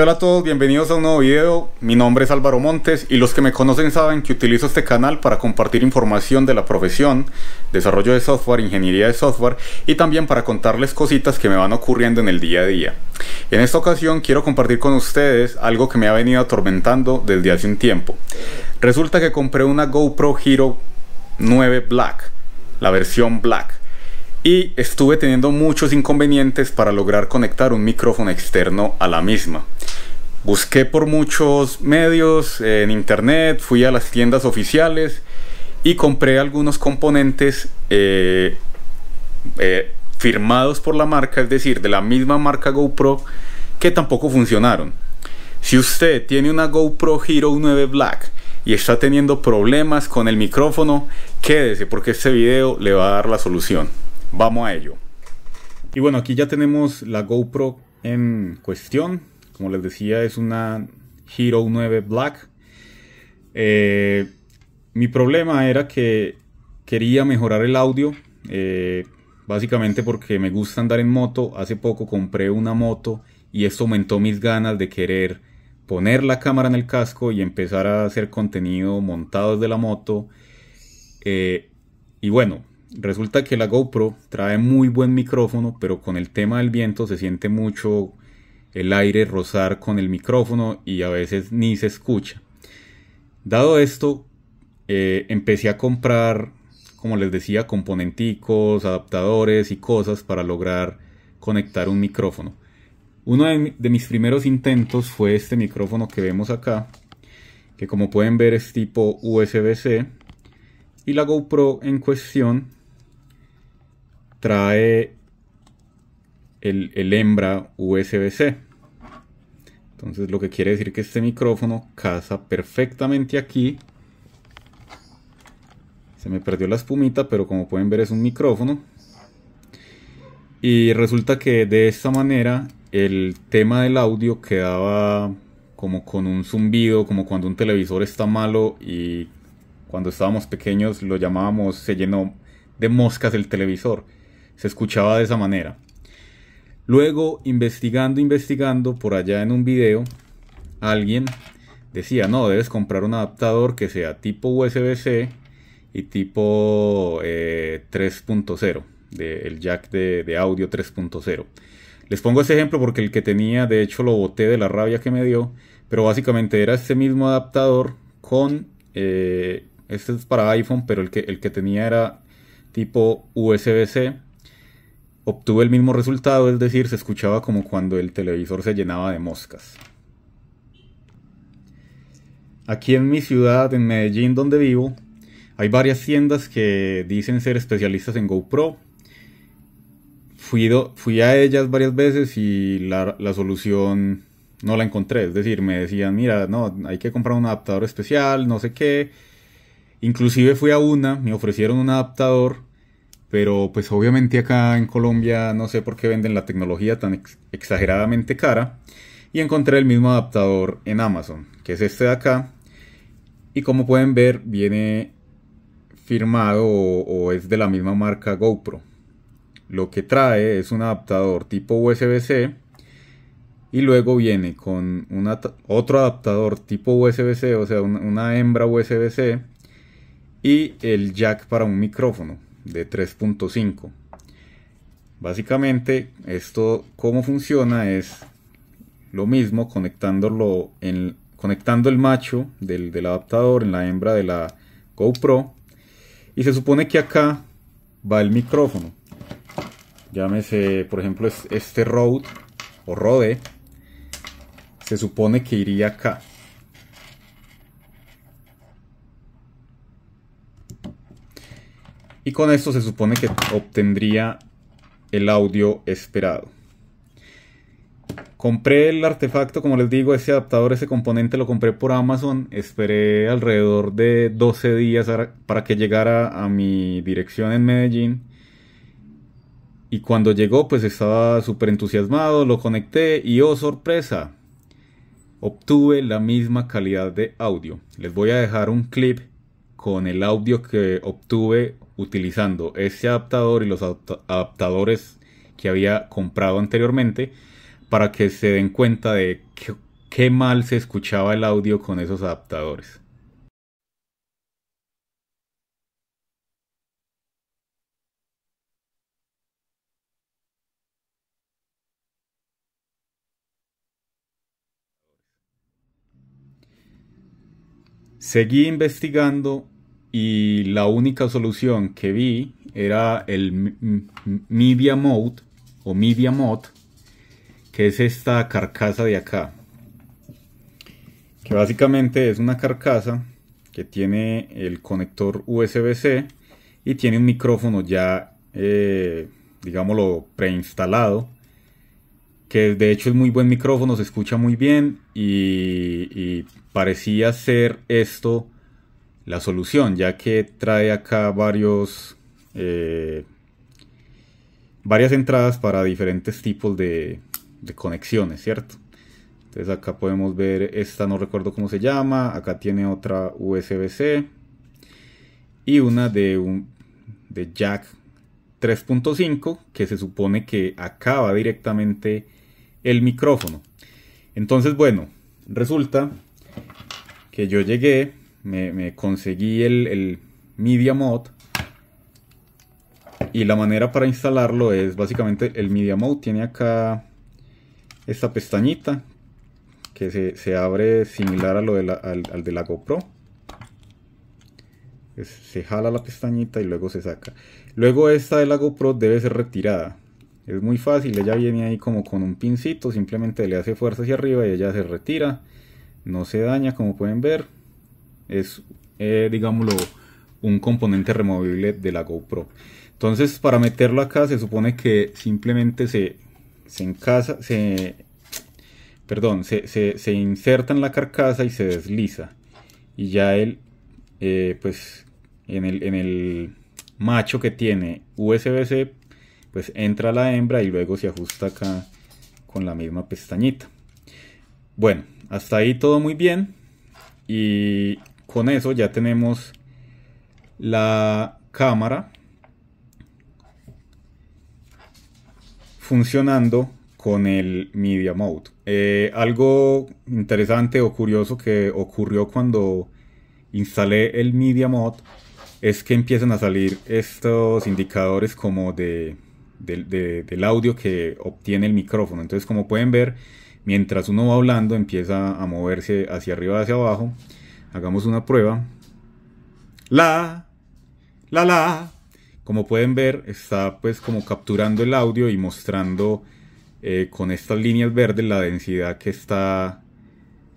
hola a todos, bienvenidos a un nuevo video. Mi nombre es Álvaro Montes y los que me conocen saben que utilizo este canal para compartir información de la profesión, desarrollo de software, ingeniería de software y también para contarles cositas que me van ocurriendo en el día a día. En esta ocasión quiero compartir con ustedes algo que me ha venido atormentando desde hace un tiempo. Resulta que compré una GoPro Hero 9 Black, la versión Black y estuve teniendo muchos inconvenientes para lograr conectar un micrófono externo a la misma. Busqué por muchos medios en internet, fui a las tiendas oficiales y compré algunos componentes eh, eh, firmados por la marca, es decir, de la misma marca GoPro, que tampoco funcionaron. Si usted tiene una GoPro Hero 9 Black y está teniendo problemas con el micrófono, quédese porque este video le va a dar la solución. Vamos a ello. Y bueno, aquí ya tenemos la GoPro en cuestión. Como les decía, es una Hero 9 Black. Eh, mi problema era que quería mejorar el audio. Eh, básicamente porque me gusta andar en moto. Hace poco compré una moto y esto aumentó mis ganas de querer poner la cámara en el casco y empezar a hacer contenido montado desde la moto. Eh, y bueno, Resulta que la GoPro trae muy buen micrófono, pero con el tema del viento se siente mucho el aire rozar con el micrófono y a veces ni se escucha. Dado esto, eh, empecé a comprar, como les decía, componenticos, adaptadores y cosas para lograr conectar un micrófono. Uno de, de mis primeros intentos fue este micrófono que vemos acá, que como pueden ver es tipo USB-C y la GoPro en cuestión trae el, hembra USB-C. Entonces lo que quiere decir que este micrófono casa perfectamente aquí. Se me perdió la espumita, pero como pueden ver es un micrófono. Y resulta que de esta manera el tema del audio quedaba como con un zumbido, como cuando un televisor está malo y cuando estábamos pequeños lo llamábamos se llenó de moscas el televisor se escuchaba de esa manera. Luego, investigando, investigando, por allá en un video, alguien decía, no, debes comprar un adaptador que sea tipo USB-C y tipo 3.0, eh, el jack de, audio 3.0. Les pongo ese ejemplo porque el que tenía, de hecho, lo boté de la rabia que me dio, pero básicamente era este mismo adaptador con... Eh, este es para iPhone, pero el que, el que tenía era tipo USB-C Obtuve el mismo resultado, es decir, se escuchaba como cuando el televisor se llenaba de moscas. Aquí en mi ciudad, en Medellín, donde vivo, hay varias tiendas que dicen ser especialistas en GoPro. Fui, a ellas varias veces y la, la, solución no la encontré. Es decir, me decían, mira, no, hay que comprar un adaptador especial, no sé qué. Inclusive fui a una, me ofrecieron un adaptador pero pues obviamente acá en Colombia no sé por qué venden la tecnología tan exageradamente cara. Y encontré el mismo adaptador en Amazon, que es este de acá. Y como pueden ver, viene firmado o, es de la misma marca GoPro. Lo que trae es un adaptador tipo USB-C y luego viene con otro adaptador tipo USB-C, o sea, una hembra USB-C y el jack para un micrófono de 3.5. Básicamente, esto cómo funciona es lo mismo conectándolo en, conectando el macho del, del adaptador en la hembra de la GoPro. Y se supone que acá va el micrófono. Llámese, por ejemplo, este Rode o Rode. Se supone que iría acá. Y con esto se supone que obtendría el audio esperado. Compré el artefacto, como les digo, ese adaptador, ese componente lo compré por Amazon. Esperé alrededor de 12 días para que llegara a mi dirección en Medellín. Y cuando llegó, pues estaba súper entusiasmado, lo conecté y oh sorpresa, obtuve la misma calidad de audio. Les voy a dejar un clip con el audio que obtuve utilizando ese adaptador y los adaptadores que había comprado anteriormente para que se den cuenta de qué, qué mal se escuchaba el audio con esos adaptadores. Seguí investigando y la única solución que vi era el Media Mode o Media Mod, que es esta carcasa de acá. Que básicamente es una carcasa que tiene el conector USB-C y tiene un micrófono ya, eh, digámoslo, preinstalado. Que de hecho es muy buen micrófono, se escucha muy bien y parecía ser esto la solución, ya que trae acá varios, eh, varias entradas para diferentes tipos de, conexiones, ¿cierto? Entonces acá podemos ver, esta no recuerdo cómo se llama, acá tiene otra USB-C y una de, un, de jack 3.5 que se supone que acaba directamente el micrófono. Entonces bueno, resulta que yo llegué me, conseguí el, Media Mode, Y la manera para instalarlo es básicamente el Media Mode. Tiene acá esta pestañita que se, abre similar a lo al, de la GoPro. se jala la pestañita y luego se saca. Luego esta de la GoPro debe ser retirada. Es muy fácil, ella viene ahí como con un pincito, simplemente le hace fuerza hacia arriba y ella se retira. No se daña como pueden ver, es, eh, digámoslo, un componente removible de la GoPro. Entonces, para meterlo acá, se supone que simplemente se, se encasa, se, perdón, se, inserta en la carcasa y se desliza. Y ya él, eh, pues, en el, en el macho que tiene USB-C, pues entra la hembra y luego se ajusta acá con la misma pestañita. Bueno, hasta ahí todo muy bien. Y con eso ya tenemos la cámara funcionando con el Media Mode. Eh, algo interesante o curioso que ocurrió cuando instalé el Media Mode es que empiezan a salir estos indicadores como del audio que obtiene el micrófono. Entonces como pueden ver, mientras uno va hablando empieza a moverse hacia arriba, hacia abajo. Hagamos una prueba. La, la, la. Como pueden ver, está pues como capturando el audio y mostrando eh, con estas líneas verdes la densidad que está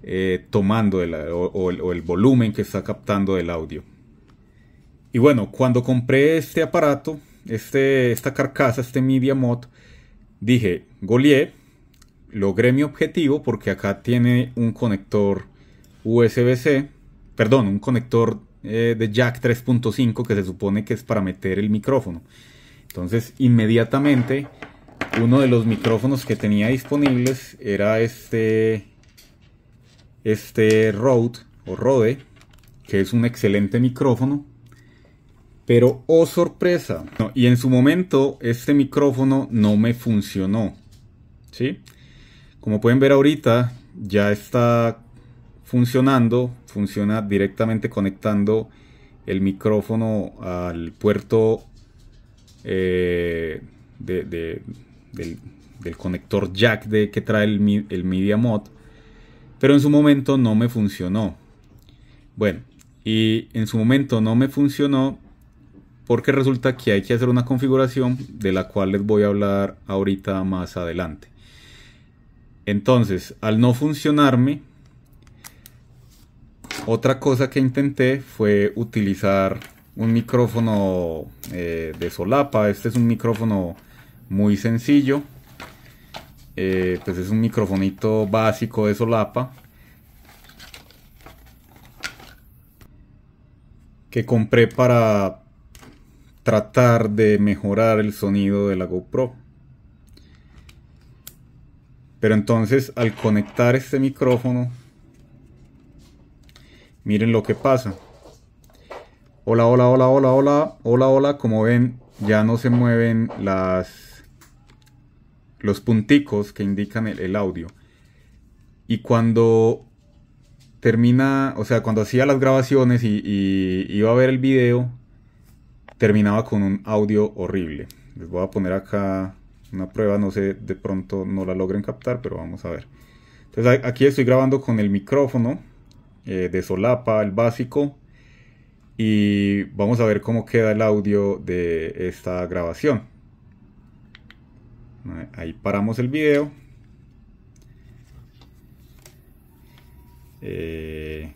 eh, tomando o, el, volumen que está captando del audio. Y bueno, cuando compré este aparato, este, esta carcasa, este Media Mod, dije, Golier. logré mi objetivo porque acá tiene un conector USB-C perdón, un conector eh, de jack 3.5 que se supone que es para meter el micrófono. Entonces, inmediatamente, uno de los micrófonos que tenía disponibles era este, este Rode o Rode, que es un excelente micrófono. Pero oh sorpresa, y en su momento este micrófono no me funcionó. ¿Sí? Como pueden ver ahorita, ya está funcionando, funciona directamente conectando el micrófono al puerto eh, del, conector jack de, que trae el, el Media Mod, pero en su momento no me funcionó. Bueno, y en su momento no me funcionó porque resulta que hay que hacer una configuración de la cual les voy a hablar ahorita más adelante. Entonces, al no funcionarme, otra cosa que intenté fue utilizar un micrófono eh, de solapa. Este es un micrófono muy sencillo. Eh, pues es un microfonito básico de solapa. Que compré para tratar de mejorar el sonido de la GoPro. Pero entonces al conectar este micrófono Miren lo que pasa. Hola, hola, hola, hola, hola, hola, hola. Como ven, ya no se mueven las, los punticos que indican el, audio. Y cuando termina, o sea, cuando hacía las grabaciones y iba a ver el video, terminaba con un audio horrible. Les voy a poner acá una prueba, no sé, de pronto no la logren captar, pero vamos a ver. Entonces aquí estoy grabando con el micrófono eh, de solapa, el básico. Y vamos a ver cómo queda el audio de esta grabación. Ahí paramos el video. Eh,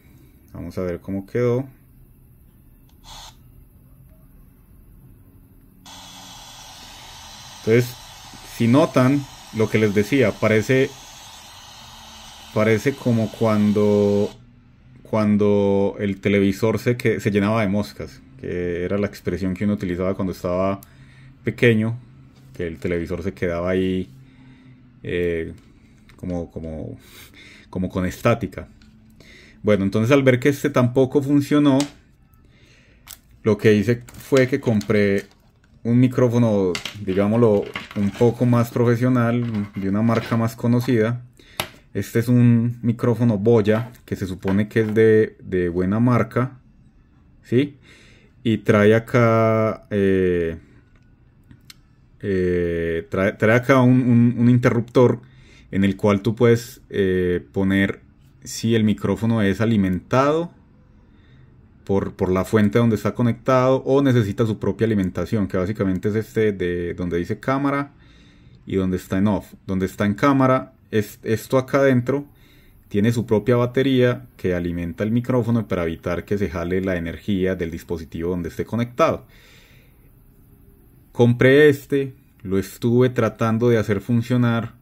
vamos a ver cómo quedó. Entonces, si notan lo que les decía, parece parece como cuando cuando el televisor se, que, se llenaba de moscas, que era la expresión que uno utilizaba cuando estaba pequeño, que el televisor se quedaba ahí eh, como, como, como con estática. Bueno, entonces al ver que este tampoco funcionó, lo que hice fue que compré un micrófono, digámoslo, un poco más profesional, de una marca más conocida, este es un micrófono Boya que se supone que es de, buena marca. ¿Sí? Y trae acá. Eh, eh, trae, acá un, interruptor en el cual tú puedes eh, poner si el micrófono es alimentado por, por, la fuente donde está conectado o necesita su propia alimentación, que básicamente es este de donde dice cámara y donde está en off. Donde está en cámara esto acá adentro tiene su propia batería que alimenta el micrófono para evitar que se jale la energía del dispositivo donde esté conectado. Compré este, lo estuve tratando de hacer funcionar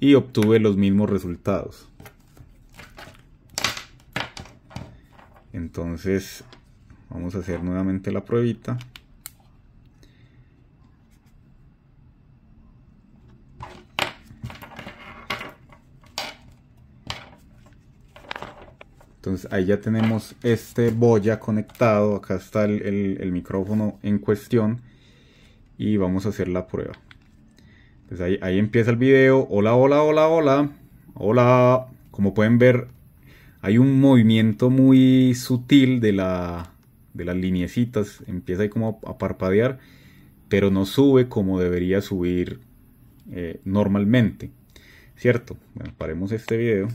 y obtuve los mismos resultados. Entonces vamos a hacer nuevamente la pruebita. Entonces ahí ya tenemos este boya conectado, acá está el, micrófono en cuestión y vamos a hacer la prueba. Entonces pues ahí, empieza el video, hola, hola, hola, hola, hola. Como pueden ver hay un movimiento muy sutil de, la, de las lineecitas, empieza ahí como a, parpadear, pero no sube como debería subir eh, normalmente. ¿Cierto? Bueno, paremos este video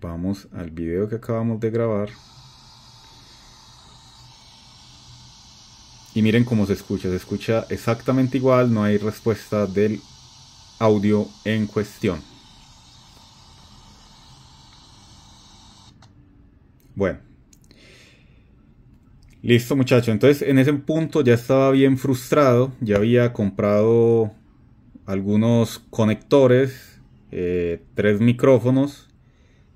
vamos al video que acabamos de grabar. Y miren cómo se escucha, se escucha exactamente igual, no hay respuesta del audio en cuestión. Bueno. Listo muchacho, entonces en ese punto ya estaba bien frustrado, ya había comprado algunos conectores, eh, tres micrófonos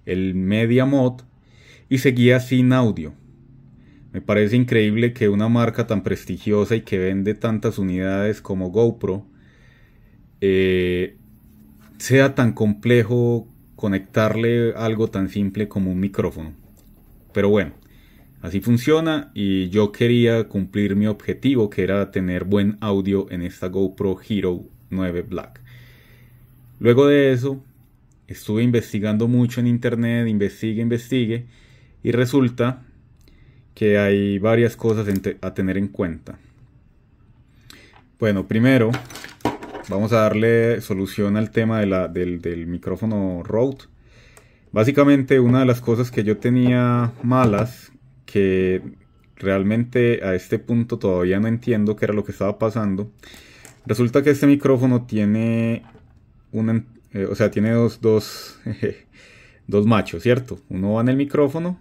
el Media Mod y seguía sin audio. Me parece increíble que una marca tan prestigiosa y que vende tantas unidades como GoPro eh, sea tan complejo conectarle algo tan simple como un micrófono. Pero bueno, así funciona y yo quería cumplir mi objetivo que era tener buen audio en esta GoPro Hero 9 Black. Luego de eso, estuve investigando mucho en internet, investigue, investigue, y resulta que hay varias cosas a tener en cuenta. Bueno, primero vamos a darle solución al tema del, micrófono Rode. Básicamente una de las cosas que yo tenía malas, que realmente a este punto todavía no entiendo qué era lo que estaba pasando, resulta que este micrófono tiene una, eh, o sea, tiene dos, dos, dos machos, ¿cierto? Uno va en el micrófono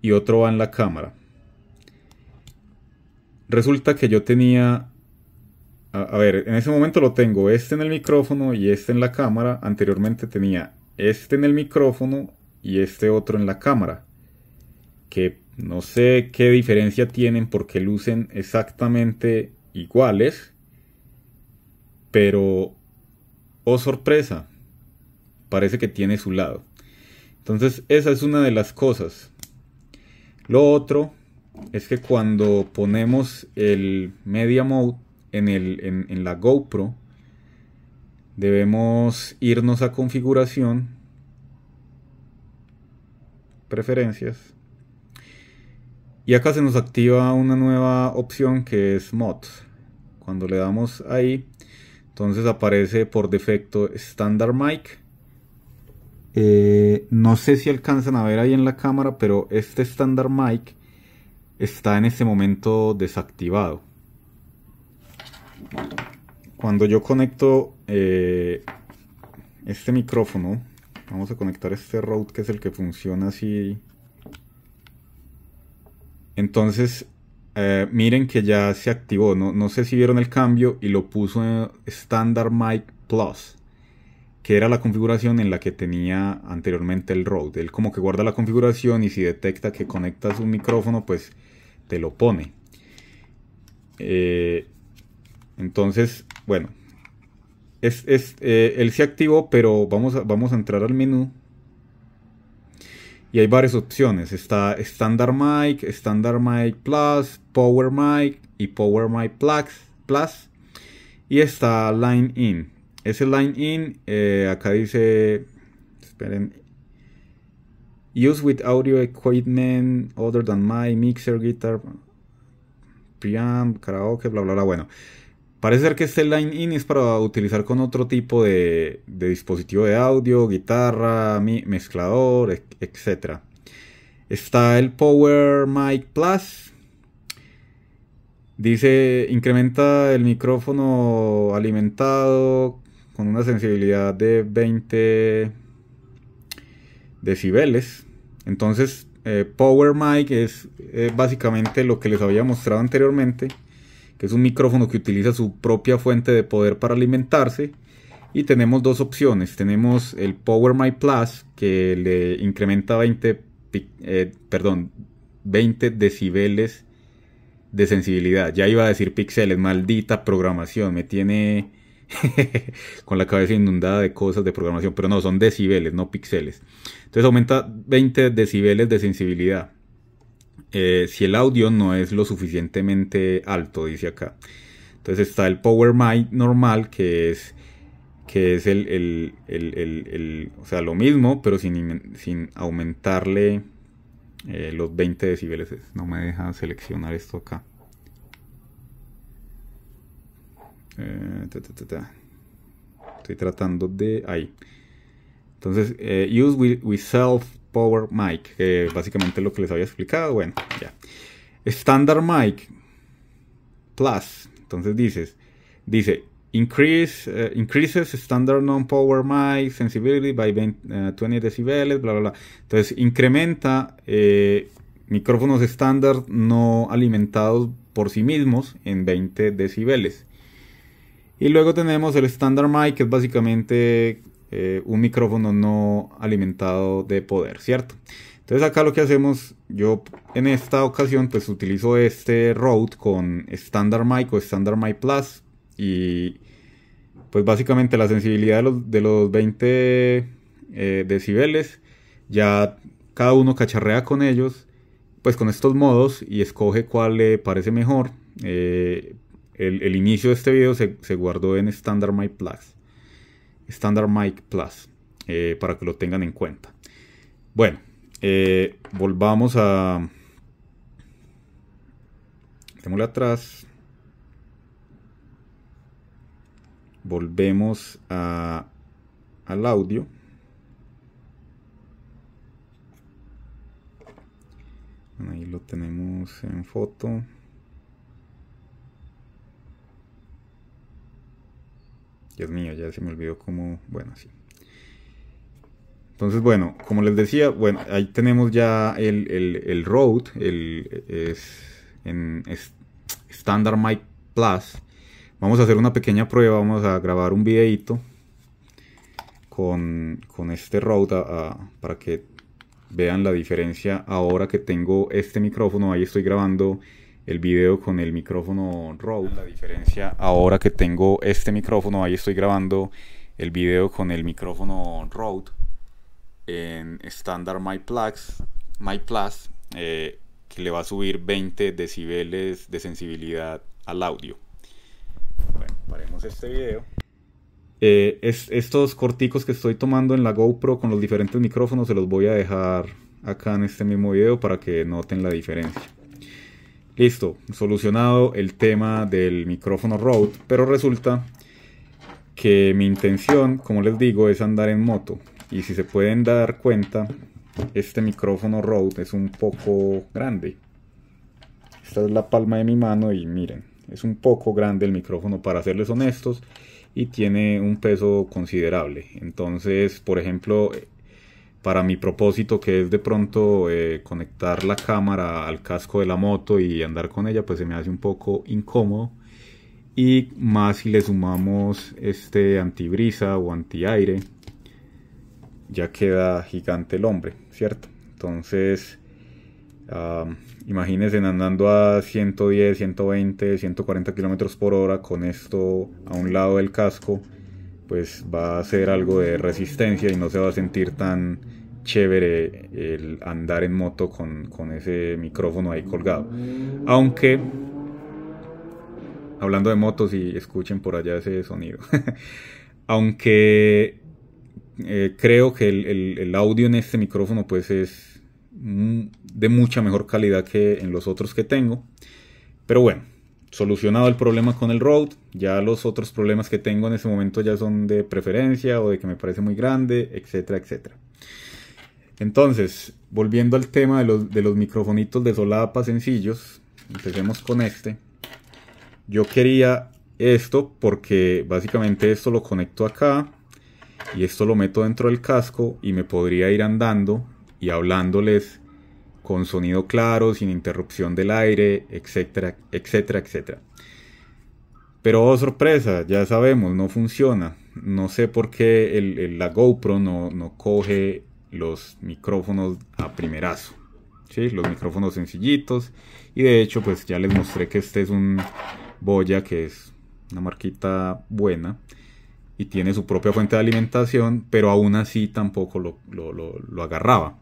y otro va en la cámara. Resulta que yo tenía a, ver, en ese momento lo tengo este en el micrófono y este en la cámara. Anteriormente tenía este en el micrófono y este otro en la cámara. Que no sé qué diferencia tienen porque lucen exactamente iguales. Pero oh sorpresa, parece que tiene su lado. Entonces esa es una de las cosas. Lo otro es que cuando ponemos el media mode en, la GoPro, debemos irnos a configuración, preferencias, y acá se nos activa una nueva opción que es mods. Cuando le damos ahí, entonces aparece por defecto Standard Mic. Eh, no sé si alcanzan a ver ahí en la cámara, pero este Standard Mic está en este momento desactivado. Cuando yo conecto eh, este micrófono, vamos a conectar este Rode que es el que funciona así. Entonces eh, miren que ya se activó, no, sé si vieron el cambio y lo puso en Standard Mic Plus, que era la configuración en la que tenía anteriormente el Rode. Él como que guarda la configuración y si detecta que conectas un micrófono, pues te lo pone. Eh, entonces, bueno, es, es eh, él se activó, pero vamos vamos a entrar al menú y hay varias opciones. Está Standard Mic, Standard Mic Plus, Power Mic y Power Mic Plus. Y está Line In. Ese Line In, eh, acá dice, esperen, Use with audio equipment other than my mixer, guitar, preamp, karaoke, bla, bla, bla. Bueno, Parece ser que este line in es para utilizar con otro tipo de, dispositivo de audio, guitarra, mezclador, e, etc. Está el Power Mic Plus. Dice, incrementa el micrófono alimentado con una sensibilidad de 20 decibeles. Entonces, eh, Power Mic es básicamente lo que les había mostrado anteriormente que es un micrófono que utiliza su propia fuente de poder para alimentarse. Y tenemos dos opciones. Tenemos el Power My Plus, que le incrementa 20, eh, perdón, 20 decibeles de sensibilidad. Ya iba a decir píxeles, maldita programación. Me tiene con la cabeza inundada de cosas de programación. Pero no, son decibeles, no píxeles. Entonces aumenta 20 decibeles de sensibilidad. Eh, si el audio no es lo suficientemente alto, dice acá. Entonces está el Power Mic normal, que es, que es el, el, o sea, lo mismo, pero sin, aumentarle eh, los 20 decibeles. No me deja seleccionar esto acá. Eh, Estoy tratando de... Ahí. Entonces, use with self Power Mic, que básicamente lo que les había explicado. Bueno, ya. Standard Mic Plus. Entonces dices, dice, increase, eh, increases standard non-power mic sensibility by 20, decibels, eh, decibeles, bla, bla, bla. Entonces incrementa eh, micrófonos estándar no alimentados por sí mismos en 20 decibeles. Y luego tenemos el Standard Mic, que es básicamente eh, un micrófono no alimentado de poder, ¿cierto? Entonces acá lo que hacemos, yo en esta ocasión pues utilizo este Rode con Standard Mic o Standard Mic Plus y pues básicamente la sensibilidad de los, 20 eh, decibeles ya cada uno cacharrea con ellos, pues con estos modos y escoge cuál le parece mejor. Eh, el, inicio de este video se, se guardó en Standard My Plus. Standard Mic Plus, eh, para que lo tengan en cuenta. Bueno, eh, volvamos a... Démosle atrás. Volvemos al audio. Ahí lo tenemos en foto. Dios mío, ya se me olvidó cómo. Bueno, así. Entonces, bueno, como les decía, bueno, ahí tenemos ya el, el, el Road, el, es, en Standard Mic Plus. Vamos a hacer una pequeña prueba, vamos a grabar un videito con, este Road para que vean la diferencia ahora que tengo este micrófono. Ahí estoy grabando el video con el micrófono Rode. La diferencia ahora que tengo este micrófono, ahí estoy grabando el video con el micrófono Rode en estándar MyPlus, My Plus, eh, que le va a subir 20 decibeles de sensibilidad al audio. Bueno, paremos este video. Eh, es, estos corticos que estoy tomando en la GoPro con los diferentes micrófonos se los voy a dejar acá en este mismo video para que noten la diferencia. Listo, solucionado el tema del micrófono Rode, pero resulta que mi intención, como les digo, es andar en moto. Y si se pueden dar cuenta, este micrófono Rode es un poco grande. Esta es la palma de mi mano y miren, es un poco grande el micrófono para serles honestos y tiene un peso considerable. Entonces, por ejemplo, para mi propósito, que es de pronto eh, conectar la cámara al casco de la moto y andar con ella, pues se me hace un poco incómodo. Y más si le sumamos este antibrisa o antiaire, ya queda gigante el hombre, ¿cierto? Entonces, imagínense andando a 110, 120, 140 kilómetros por hora con esto a un lado del casco pues va a ser algo de resistencia y no se va a sentir tan chévere el andar en moto con, ese micrófono ahí colgado. Aunque, hablando de motos y escuchen por allá ese sonido, aunque eh, creo que el, el audio en este micrófono pues es de mucha mejor calidad que en los otros que tengo. Pero bueno, solucionado el problema con el road. Ya los otros problemas que tengo en ese momento ya son de preferencia o de que me parece muy grande, etcétera, etcétera. Entonces, volviendo al tema de los, de los microfonitos de solapa sencillos, empecemos con este. Yo quería esto porque básicamente esto lo conecto acá y esto lo meto dentro del casco y me podría ir andando y hablándoles con sonido claro, sin interrupción del aire, etcétera, etcétera, etcétera. Pero oh, sorpresa, ya sabemos, no funciona. No sé por qué el, la GoPro no, coge los micrófonos a primerazo. ¿sí? Los micrófonos sencillitos. Y de hecho, pues ya les mostré que este es un Boya, que es una marquita buena. Y tiene su propia fuente de alimentación, pero aún así tampoco lo agarraba.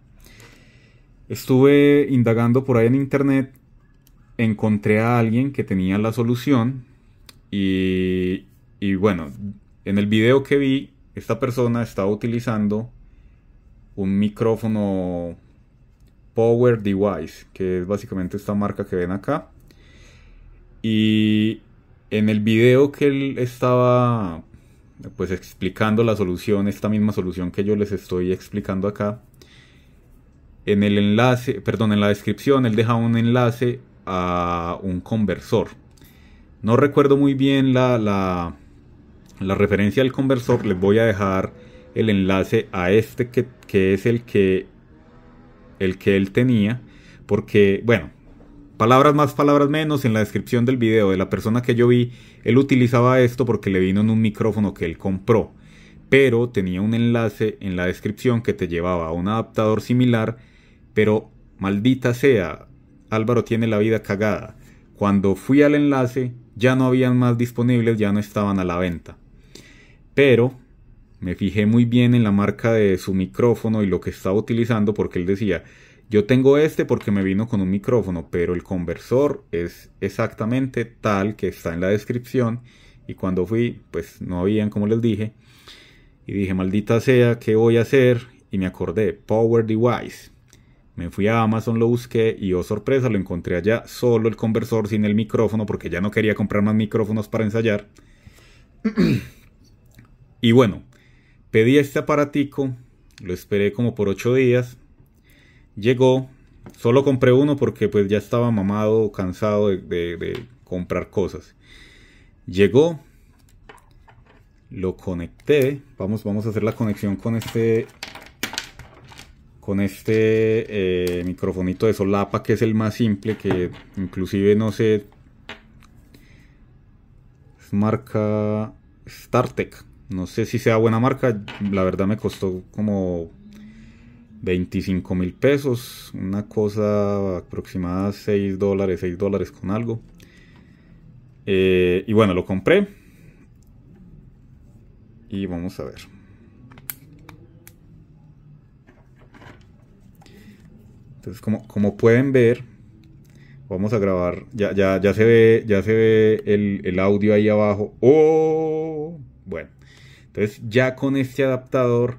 Estuve indagando por ahí en internet, encontré a alguien que tenía la solución y, bueno, en el video que vi, esta persona estaba utilizando un micrófono Power Device, que es básicamente esta marca que ven acá. Y en el video que él estaba pues explicando la solución, esta misma solución que yo les estoy explicando acá, en el enlace, perdón, en la descripción él deja un enlace a un conversor. No recuerdo muy bien la, la, referencia al conversor, les voy a dejar el enlace a este que, que es el que, el que él tenía, porque, bueno, palabras más, palabras menos, en la descripción del video de la persona que yo vi, él utilizaba esto porque le vino en un micrófono que él compró, pero tenía un enlace en la descripción que te llevaba a un adaptador similar pero, maldita sea, Álvaro tiene la vida cagada. Cuando fui al enlace, ya no habían más disponibles, ya no estaban a la venta. Pero me fijé muy bien en la marca de su micrófono y lo que estaba utilizando porque él decía, yo tengo este porque me vino con un micrófono, pero el conversor es exactamente tal que está en la descripción y cuando fui, pues no habían, como les dije. Y dije, maldita sea, ¿qué voy a hacer? Y me acordé, Power Device. Me fui a Amazon, lo busqué y oh sorpresa, lo encontré allá solo el conversor sin el micrófono porque ya no quería comprar más micrófonos para ensayar. y bueno, pedí este aparatico, lo esperé como por 8 días. Llegó, solo compré uno porque pues ya estaba mamado, cansado de, de comprar cosas. Llegó, lo conecté. Vamos, vamos a hacer la conexión con este con este eh, microfonito de solapa que es el más simple que inclusive no sé es marca StarTech no sé si sea buena marca la verdad me costó como 25 mil pesos una cosa aproximada 6 dólares 6 dólares con algo eh, y bueno lo compré y vamos a ver Entonces, como, como pueden ver, vamos a grabar. Ya, ya, ya se ve, ya se ve el, el audio ahí abajo. ¡Oh! Bueno. Entonces, ya con este adaptador,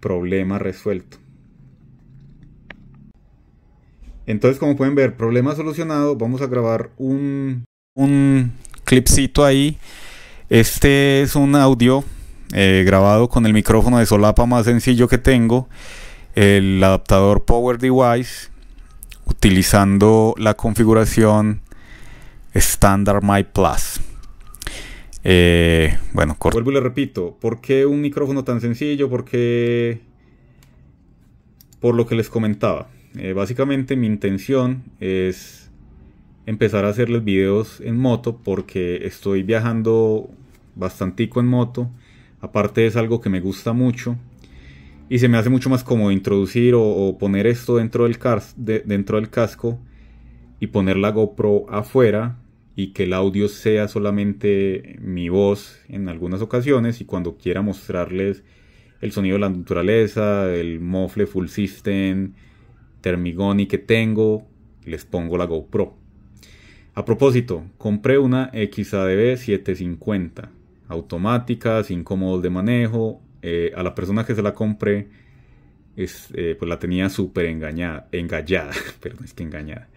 problema resuelto. Entonces, como pueden ver, problema solucionado. Vamos a grabar un, un clipcito ahí. Este es un audio eh, grabado con el micrófono de solapa más sencillo que tengo el adaptador Power Device utilizando la configuración Standard My Plus. Eh, bueno, Vuelvo y le repito, ¿por qué un micrófono tan sencillo? Porque por lo que les comentaba. Eh, básicamente mi intención es empezar a hacerles videos en moto porque estoy viajando bastante en moto. Aparte es algo que me gusta mucho y se me hace mucho más cómodo introducir o, poner esto dentro del, dentro del casco y poner la GoPro afuera y que el audio sea solamente mi voz en algunas ocasiones y cuando quiera mostrarles el sonido de la naturaleza, el mofle full system, termigoni que tengo, les pongo la GoPro. A propósito, compré una XADB 750, automática, sin cómodos de manejo, eh, a la persona que se la compré, es, eh, pues la tenía súper engañada, engallada, perdón, es que engañada.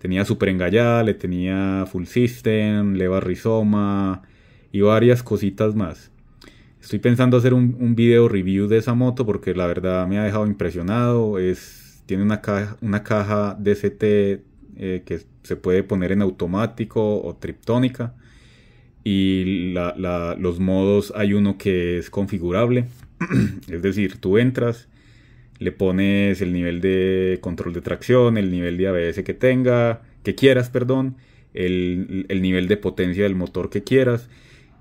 Tenía súper engallada, le tenía Full System, Leva Rizoma y varias cositas más. Estoy pensando hacer un, video review de esa moto porque la verdad me ha dejado impresionado. Es, tiene una caja, una caja DCT eh, que se puede poner en automático o triptónica y los modos hay uno que es configurable, es decir, tú entras, le pones el nivel de control de tracción, el nivel de ABS que tenga, que quieras, perdón, el, el nivel de potencia del motor que quieras.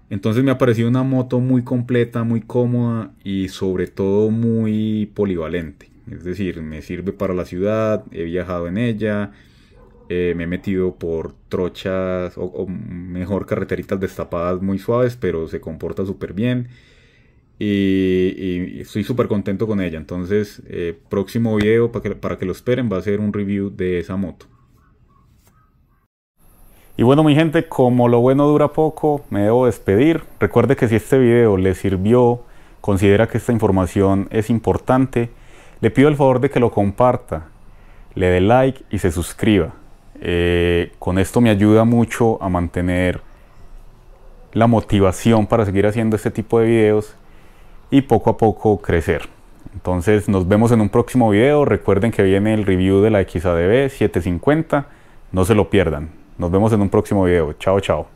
Entonces me ha parecido una moto muy completa, muy cómoda y sobre todo muy polivalente. Es decir, me sirve para la ciudad, he viajado en ella, eh, me he metido por trochas o, mejor carreteritas destapadas muy suaves, pero se comporta súper bien. Y, estoy súper contento con ella. Entonces, eh, próximo video para que, para que lo esperen va a ser un review de esa moto. Y bueno mi gente, como lo bueno dura poco, me debo despedir. Recuerde que si este video le sirvió, considera que esta información es importante, le pido el favor de que lo comparta, le dé like y se suscriba. Eh, con esto me ayuda mucho a mantener la motivación para seguir haciendo este tipo de videos y poco a poco crecer. Entonces nos vemos en un próximo video. Recuerden que viene el review de la XADB 750. No se lo pierdan. Nos vemos en un próximo video. Chao, chao.